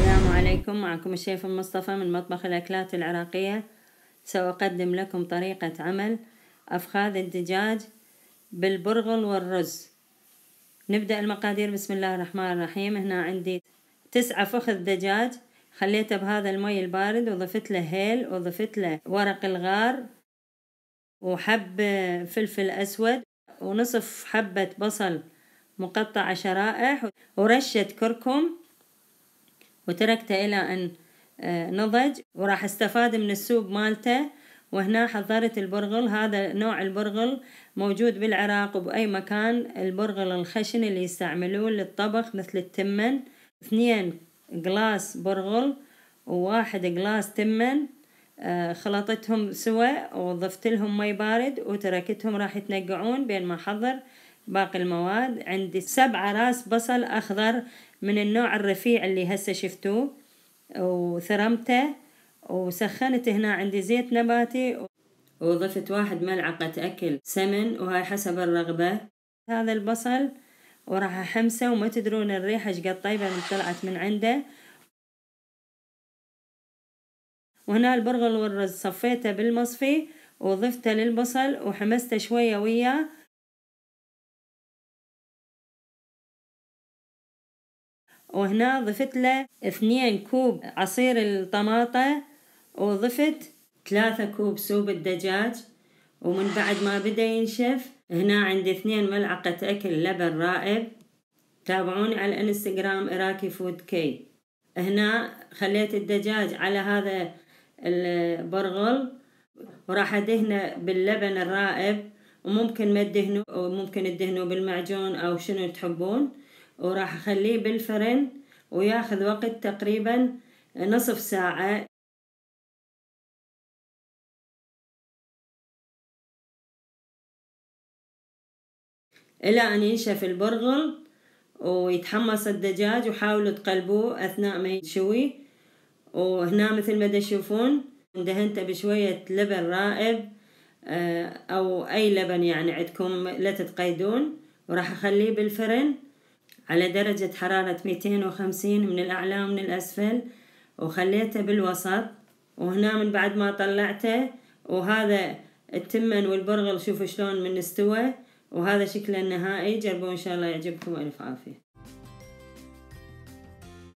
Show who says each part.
Speaker 1: السلام عليكم معكم الشيف مصطفى من مطبخ الأكلات العراقية سأقدم لكم طريقة عمل أفخاذ الدجاج بالبرغل والرز نبدأ المقادير بسم الله الرحمن الرحيم هنا عندي تسعة فخذ دجاج خليته بهذا المي البارد وضفت له هيل وضفت له ورق الغار وحب فلفل أسود ونصف حبة بصل مقطعة شرائح ورشة كركم وتركته إلى أن آه، نضج وراح استفاد من السوق مالته وهنا حضرت البرغل هذا نوع البرغل موجود بالعراق وبأي مكان البرغل الخشن اللي يستعملوه للطبخ مثل التمن اثنين قلاس برغل وواحد قلاس تمن آه، خلطتهم سوا وضفت لهم مي بارد وتركتهم راح يتنقعون بين ما حضر باقي المواد عندي سبعة راس بصل أخضر من النوع الرفيع اللي هسه شفتوه وثرمته وسخنت هنا عندي زيت نباتي وضفت واحد ملعقة أكل سمن وهاي حسب الرغبة هذا البصل وراح أحمسه وما تدرون الريحة شقد طيبة من طلعت من عنده وهنا البرغل والرز صفيته بالمصفي وضفته
Speaker 2: للبصل وحمسته شوية وياه
Speaker 1: وهنا ضفت له اثنين كوب عصير الطماطة وضفت ثلاثة كوب سوب الدجاج ومن بعد ما بدا ينشف هنا عندي اثنين ملعقة أكل لبن رائب تابعوني على الانستغرام اراكي فود كي هنا خليت الدجاج على هذا البرغل وراح ادهنه باللبن الرائب وممكن ما تدهنوا وممكن تدهنوا بالمعجون او شنو تحبون وراح اخليه بالفرن وياخذ وقت تقريبا
Speaker 2: نصف ساعة إلى أن ينشف البرغل
Speaker 1: ويتحمص الدجاج وحاولوا تقلبوه أثناء ما يشوي وهنا مثل ما تشوفون دهنته بشوية لبن رائب آه، أو أي لبن يعني عندكم لا تتقيدون وراح أخليه بالفرن على درجة حرارة 250 من الأعلى ومن الأسفل وخليته بالوسط وهنا من بعد ما طلعته وهذا التمن والبرغل شوفوا شلون من استوى وهذا شكله النهائي جربوه إن شاء الله يعجبكم ألف عافية